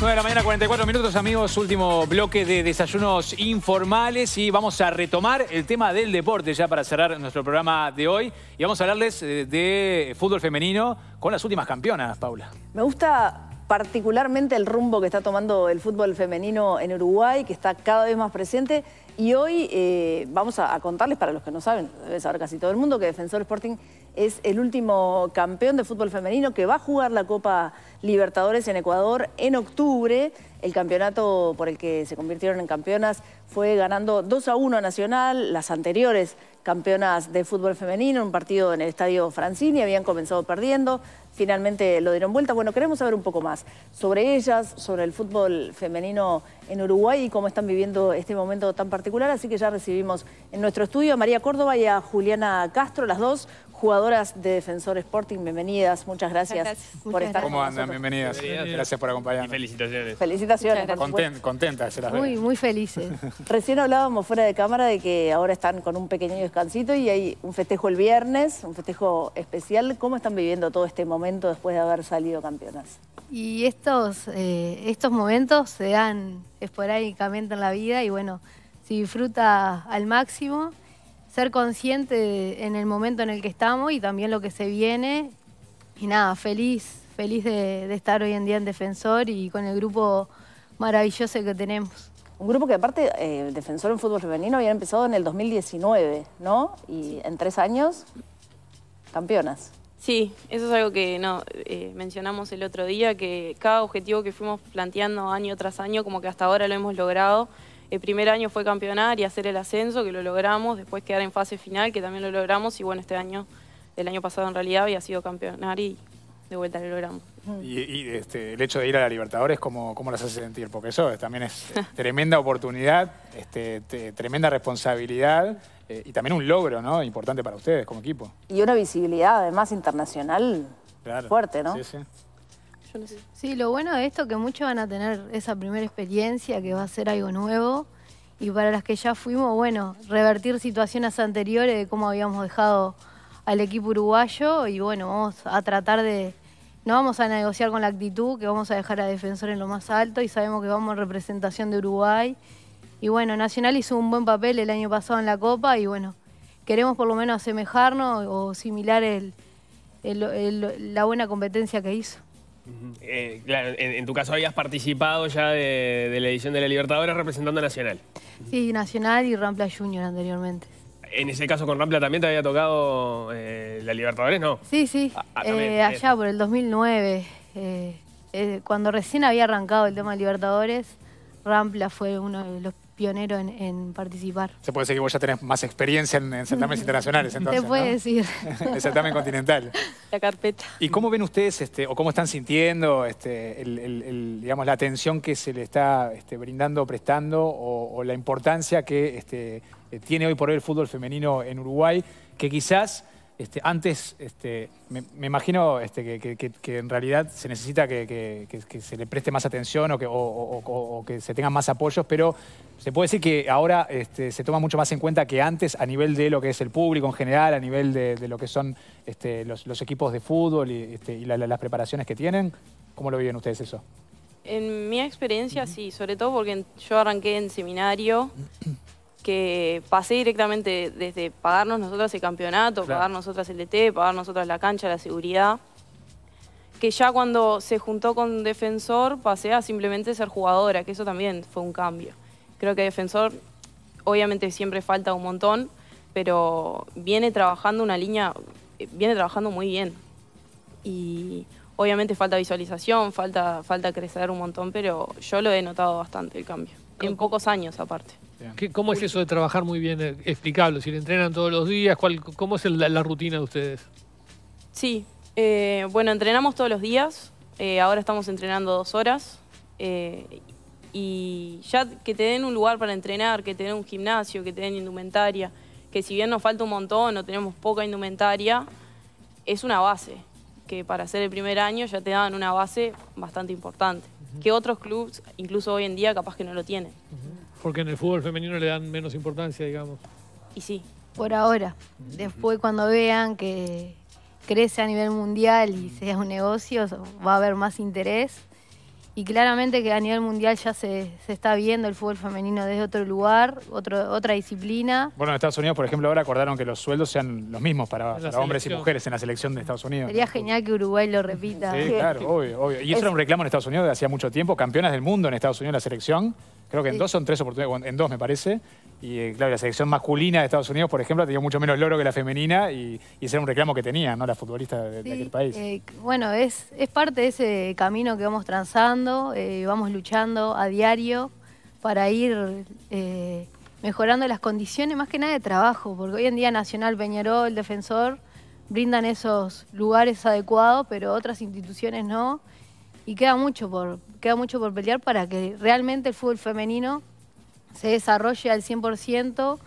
9 de la mañana, 44 minutos, amigos. Último bloque de desayunos informales y vamos a retomar el tema del deporte ya para cerrar nuestro programa de hoy. Y vamos a hablarles eh, de fútbol femenino con las últimas campeonas, Paula. Me gusta particularmente el rumbo que está tomando el fútbol femenino en Uruguay, que está cada vez más presente y hoy eh, vamos a, a, contarles, para los que no saben, debe saber casi todo el mundo, que Defensor Sporting es el último campeón de fútbol femenino que va a jugar la Copa Libertadores en Ecuador en octubre. El campeonato por el que se convirtieron en campeonas fue ganando 2 a 1 a Nacional, las anteriores campeonas de fútbol femenino, un partido en el Estadio Francini, habían comenzado perdiendo, finalmente lo dieron vuelta. Bueno, queremos saber un poco más sobre ellas, sobre el fútbol femenino en Uruguay y cómo están viviendo este momento tan particular. Así que ya recibimos en nuestro estudio a María Córdoba y a Juliana Castro, las dos jugadoras de Defensor Sporting. Bienvenidas, muchas gracias, por estar gracias. ¿Cómo andan? Bienvenidas. Gracias por acompañarnos. felicitaciones. Felicitaciones. Content, contentas. muy, muy felices. Recién hablábamos fuera de cámara de que ahora están con un pequeño descansito y hay un festejo el viernes, un festejo especial. ¿Cómo están viviendo todo este momento? después de haber salido campeonas. Y estos, eh, estos momentos se dan esporádicamente en la vida y bueno, se disfruta al máximo, ser consciente en el momento en el que estamos y también lo que se viene. Y nada, feliz, feliz de, estar hoy en día en Defensor y con el grupo maravilloso que tenemos. Un grupo que aparte, eh, Defensor en Fútbol Femenino había empezado en el 2019, ¿no? Y en tres años, campeonas. Sí, eso es algo que no eh, mencionamos el otro día, que cada objetivo que fuimos planteando año tras año, como que hasta ahora lo hemos logrado. El primer año fue campeonar y hacer el ascenso, que lo logramos, después quedar en fase final, que también lo logramos, y bueno, este año, el año pasado en realidad había sido campeonar y de vuelta lo logramos. Y, este, el hecho de ir a la Libertadores, ¿cómo, ¿cómo las hace sentir? Porque eso también es eh, tremenda oportunidad, este, tremenda responsabilidad eh, y también un logro ¿no? importante para ustedes como equipo. Y una visibilidad además internacional fuerte, ¿no? Sí, sí. Sí, lo bueno de esto es que muchos van a tener esa primera experiencia, que va a ser algo nuevo. Y para las que ya fuimos, bueno, revertir situaciones anteriores de cómo habíamos dejado al equipo uruguayo. Y bueno, vamos a tratar de, no vamos a negociar con la actitud, que vamos a dejar a Defensor en lo más alto y sabemos que vamos en representación de Uruguay. Y bueno, Nacional hizo un buen papel el año pasado en la Copa y bueno, queremos por lo menos asemejarnos o similar el, la buena competencia que hizo. Eh, claro, en, tu caso habías participado ya de, la edición de la Libertadores representando a Nacional. Sí, Nacional y Rampla Junior anteriormente en ese caso con Rampla también te había tocado eh, la Libertadores, ¿no? Sí, sí. Ah, ah, eh, allá por el 2009, eh, cuando recién había arrancado el tema de Libertadores, Rampla fue uno de los pionero en, participar. Se puede decir que vos ya tenés más experiencia en, en certámenes internacionales, entonces. Se puede decir. el certamen continental. La carpeta. ¿Y cómo ven ustedes, este, o cómo están sintiendo, este, digamos, la atención que se le está este, brindando, prestando, o, o, la importancia que este, eh, tiene hoy por hoy el fútbol femenino en Uruguay, que quizás este, antes, este, me, imagino este, que, en realidad se necesita que, se le preste más atención o que, se tengan más apoyos, pero se puede decir que ahora se toma mucho más en cuenta que antes a nivel de lo que es el público en general, a nivel de, lo que son los, equipos de fútbol y, las preparaciones que tienen. ¿Cómo lo viven ustedes eso? En mi experiencia, sí, sobre todo porque yo arranqué en seminario que pasé directamente desde pagarnos nosotras el campeonato, pagarnos pagar nosotras el DT, pagarnos nosotras la cancha, la seguridad, que ya cuando se juntó con Defensor pasé a simplemente ser jugadora, que eso también fue un cambio. Creo que Defensor, obviamente siempre falta un montón, pero viene trabajando una línea, viene trabajando muy bien. Y obviamente falta visualización, falta, falta crecer un montón, pero yo lo he notado bastante el cambio en pocos años aparte. ¿Cómo es eso de trabajar muy bien? Eh, explicable, si le entrenan todos los días, ¿cuál, ¿cómo es la, rutina de ustedes? Sí, eh, bueno, entrenamos todos los días, eh, ahora estamos entrenando dos horas y ya que te den un lugar para entrenar, que te den un gimnasio, que te den indumentaria, que si bien nos falta un montón o tenemos poca indumentaria, es una base, que para hacer el primer año ya te dan una base bastante importante que otros clubes, incluso hoy en día, capaz que no lo tienen. Porque en el fútbol femenino le dan menos importancia, digamos. Y sí. Por ahora. Después cuando vean que crece a nivel mundial y sea un negocio, va a haber más interés y claramente que a nivel mundial ya se, está viendo el fútbol femenino desde otro lugar, otra disciplina. Bueno, en Estados Unidos, por ejemplo, ahora acordaron que los sueldos sean los mismos para, hombres y mujeres en la selección de Estados Unidos. Sería genial que Uruguay lo repita. Sí, claro, obvio, obvio. Y eso era un reclamo en Estados Unidos de hacía mucho tiempo, campeonas del mundo en Estados Unidos la selección, Creo que en dos son tres oportunidades, en dos me parece. Y eh, claro, la selección masculina de Estados Unidos, por ejemplo, ha tenido mucho menos logro que la femenina y, y ese era un reclamo que tenía ¿no? la futbolistas de, aquel país. Eh, bueno, es, es parte de ese camino que vamos transando, eh, vamos luchando a diario para ir mejorando las condiciones, más que nada de trabajo, porque hoy en día Nacional, Peñarol, Defensor brindan esos lugares adecuados, pero otras instituciones no y queda mucho por, queda mucho por pelear para que realmente el fútbol femenino se desarrolle al 100%,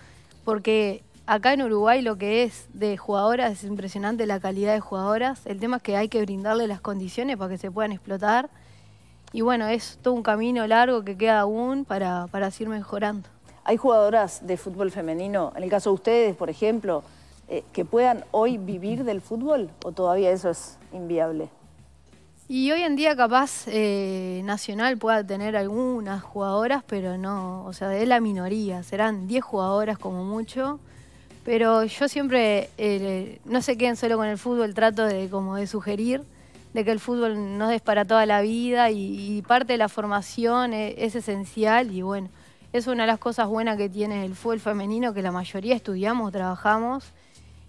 porque acá en Uruguay lo que es de jugadoras es impresionante la calidad de jugadoras. El tema es que hay que brindarle las condiciones para que se puedan explotar. Y bueno, es todo un camino largo que queda aún para, para seguir mejorando. ¿Hay jugadoras de fútbol femenino, en el caso de ustedes, por ejemplo, eh, que puedan hoy vivir del fútbol o todavía eso es inviable? Y hoy en día capaz eh, Nacional pueda tener algunas jugadoras, pero no, o sea, es la minoría, serán 10 jugadoras como mucho. Pero yo siempre, eh, no sé queden solo con el fútbol, trato de como de sugerir de que el fútbol no es para toda la vida y, parte de la formación e, es, esencial y bueno, es una de las cosas buenas que tiene el fútbol femenino, que la mayoría estudiamos, trabajamos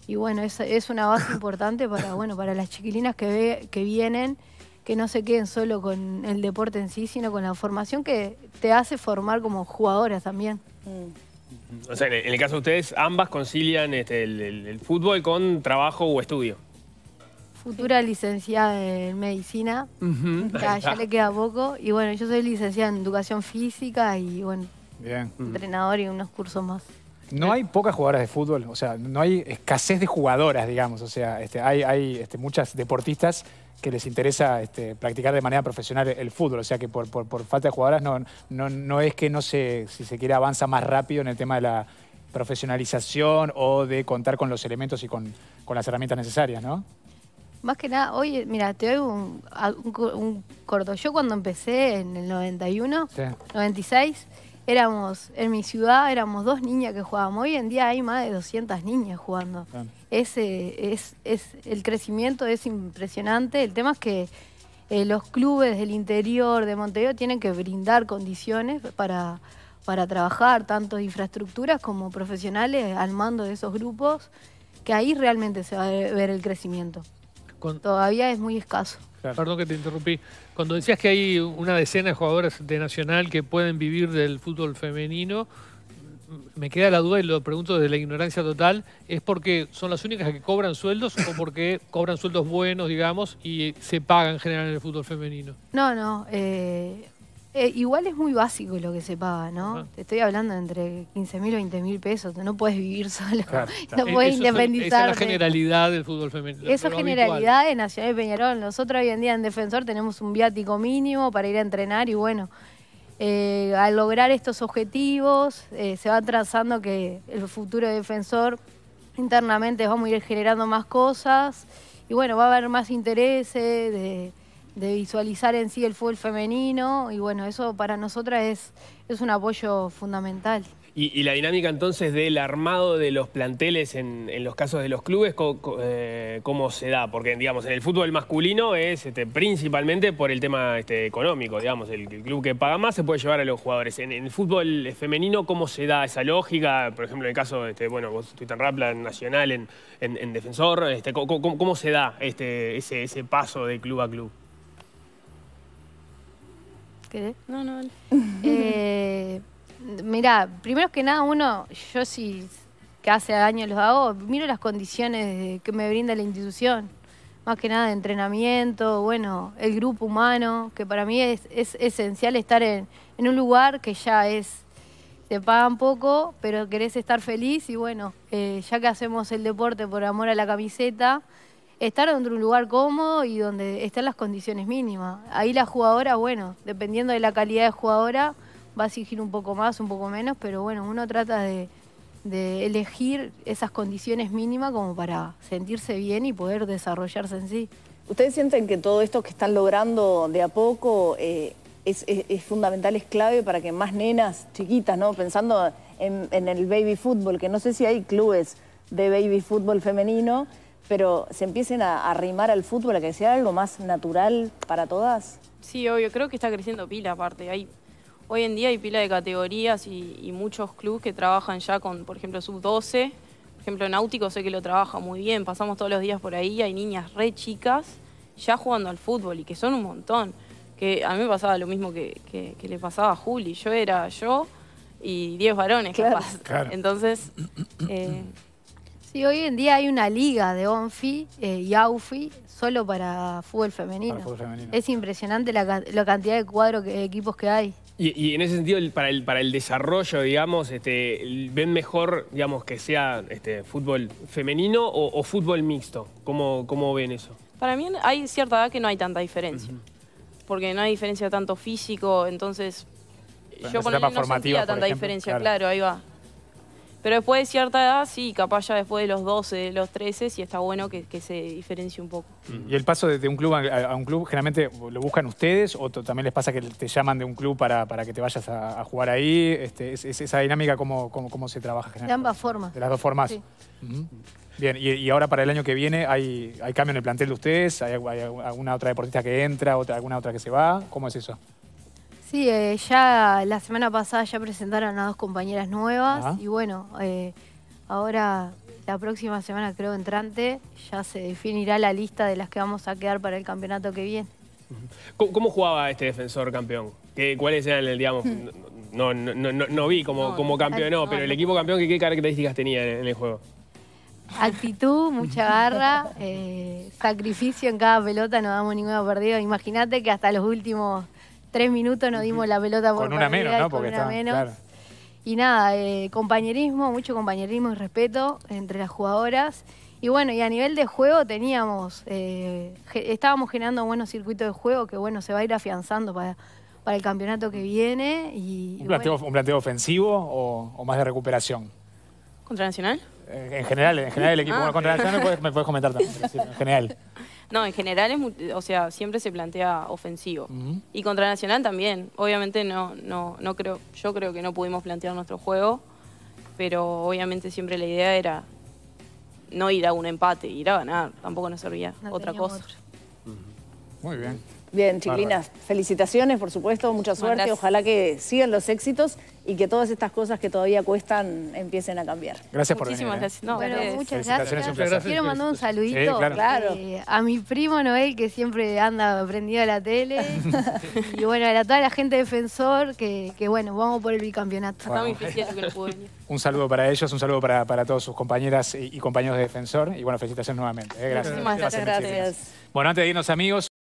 y bueno, es, una base importante para, bueno, para las chiquilinas que, que vienen que no se queden solo con el deporte en sí, sino con la formación que te hace formar como jugadoras también. Mm. O sea, en el caso de ustedes, ambas concilian este, el, fútbol con trabajo o estudio. Futura licenciada en medicina, ya, le queda poco. Y bueno, yo soy licenciada en educación física y bueno, entrenador y unos cursos más. No hay pocas jugadoras de fútbol, o sea, no hay escasez de jugadoras, digamos. O sea, este, hay, este, muchas deportistas que les interesa este, practicar de manera profesional el fútbol. O sea que por, falta de jugadoras no, no, no, es que no se, si se quiere, avanza más rápido en el tema de la profesionalización o de contar con los elementos y con, las herramientas necesarias, ¿no? Más que nada, hoy, mira, te doy un, corto. Yo cuando empecé en el 91, 96, éramos, en mi ciudad éramos dos niñas que jugábamos. Hoy en día hay más de 200 niñas jugando. Ah es, es, el crecimiento es impresionante. El tema es que eh, los clubes del interior de Montevideo tienen que brindar condiciones para, trabajar, tanto infraestructuras como profesionales al mando de esos grupos, que ahí realmente se va a ver el crecimiento. Todavía es muy escaso. Perdón que te interrumpí. Cuando decías que hay una decena de jugadores de Nacional que pueden vivir del fútbol femenino, me queda la duda y lo pregunto desde la ignorancia total, ¿es porque son las únicas que cobran sueldos o porque cobran sueldos buenos, digamos, y se pagan en general en el fútbol femenino? No, no. Eh, eh, igual es muy básico lo que se paga, ¿no? Te estoy hablando entre 15 mil o 20 mil pesos. No puedes vivir solo, no puedes e-, independizar. Esa es la generalidad del fútbol femenino. Esa es generalidad En de Nacional de Peñarol. Nosotros hoy en día en Defensor tenemos un viático mínimo para ir a entrenar y bueno... Eh, al lograr estos objetivos, eh, se va trazando que el futuro defensor internamente vamos a ir generando más cosas y bueno, va a haber más intereses de, visualizar en sí el fútbol femenino y bueno, eso para nosotras es un apoyo fundamental. Y, la dinámica entonces del armado de los planteles en, los casos de los clubes, eh, ¿cómo se da? Porque, digamos, en el fútbol masculino es este, principalmente por el tema este, económico, digamos, el, club que paga más se puede llevar a los jugadores. En, el fútbol femenino, ¿cómo se da esa lógica? Por ejemplo, en el caso, este, bueno, vos estuviste en Rapla, en Nacional, en, Defensor, este, ¿cómo, cómo, se da este, ese, paso de club a club? ¿Qué? No, no. eh mira, primero que nada, uno, yo sí que hace daño los hago, miro las condiciones que me brinda la institución. Más que nada de entrenamiento, bueno, el grupo humano, que para mí es, esencial estar en, en un lugar que ya es te pagan poco, pero querés estar feliz y bueno, eh, ya que hacemos el deporte por amor a la camiseta, estar en un lugar cómodo y donde están las condiciones mínimas. Ahí la jugadora, bueno, dependiendo de la calidad de jugadora, va a exigir un poco más, un poco menos, pero bueno, uno trata de, elegir esas condiciones mínimas como para sentirse bien y poder desarrollarse en sí. ¿Ustedes sienten que todo esto que están logrando de a poco eh, es, fundamental, es clave para que más nenas chiquitas, ¿no? pensando en, el baby fútbol, que no sé si hay clubes de baby fútbol femenino, pero se empiecen a arrimar al fútbol, a que sea algo más natural para todas? Sí, obvio, creo que está creciendo pila aparte, hay hoy en día hay pila de categorías y, muchos clubes que trabajan ya con, por ejemplo, sub-12. Por ejemplo, Náutico sé que lo trabaja muy bien. Pasamos todos los días por ahí, hay niñas re chicas ya jugando al fútbol y que son un montón. Que a mí me pasaba lo mismo que, le pasaba a Juli. Yo era yo y 10 varones, Entonces. Eh, sí, hoy en día hay una liga de ONFI eh, y AUFI solo para fútbol femenino. Es impresionante la, cantidad de cuadros, que, equipos que hay. Y, en ese sentido, para el, para el desarrollo, digamos, este, ¿ven mejor digamos, que sea este, fútbol femenino o, fútbol mixto? ¿Cómo, ¿Cómo, ven eso? Para mí hay cierta edad que no hay tanta diferencia. Porque no hay diferencia tanto físico, entonces... yo por no tanta diferencia, claro, ahí va. Pero después de cierta edad, sí, capaz ya después de los 12, los 13, sí está bueno que, se diferencie un poco. Mm, ¿Y el paso de, un club a, un club, generalmente lo buscan ustedes o también les pasa que te llaman de un club para, que te vayas a, jugar ahí? Este, es, ¿Esa dinámica cómo, se trabaja De ambas formas. De las dos formas. Bien, y, ahora para el año que viene, ¿hay, hay cambio en el plantel de ustedes? ¿Hay, hay alguna otra deportista que entra, otra, alguna otra que se va? ¿Cómo es eso? Sí, eh, ya la semana pasada ya presentaron a dos compañeras nuevas ah. y bueno, eh, ahora la próxima semana creo entrante ya se definirá la lista de las que vamos a quedar para el campeonato que viene. ¿Cómo, jugaba este defensor campeón? ¿Cuáles eran, el, digamos, hmm. no, no, no, vi como, como campeón, no, pero el equipo campeón, ¿qué, características tenía en, el juego? Actitud, mucha garra, eh, sacrificio en cada pelota, no damos ninguna perdida. Imagínate que hasta los últimos tres minutos nos dimos la pelota por Con una menos, Y nada, eh, compañerismo, mucho compañerismo y respeto entre las jugadoras. Y bueno, y a nivel de juego teníamos, eh, estábamos generando buenos circuitos de juego que bueno, se va a ir afianzando para, para el campeonato que viene. Y, ¿Un, planteo, ¿un planteo ofensivo o, o más de recuperación? ¿Contra Nacional? En general, en general el equipo. Ah, contra Nacional me puedes, comentar también, en general. No, en general, es, o sea, siempre se plantea ofensivo. Y contra Nacional también. Obviamente no, no, no creo, yo creo que no pudimos plantear nuestro juego, pero obviamente siempre la idea era no ir a un empate, ir a ganar. Tampoco nos servía otra cosa. Muy bien. Bien, chiquilinas, felicitaciones, por supuesto, mucha suerte. Ojalá que sigan los éxitos y que todas estas cosas que todavía cuestan empiecen a cambiar. Gracias por Muchísimas ¿eh? gracias. bueno, muchas gracias. Quiero mandar un saludito eh, a mi primo Noel, que siempre anda prendido a la tele. y bueno, a toda la gente defensor, que, bueno, vamos por el bicampeonato. Un saludo para ellos, un saludo para, para todos sus compañeras y, compañeros de defensor. Y bueno, felicitaciones nuevamente. ¿eh? Gracias. gracias. Bueno, antes de irnos, amigos.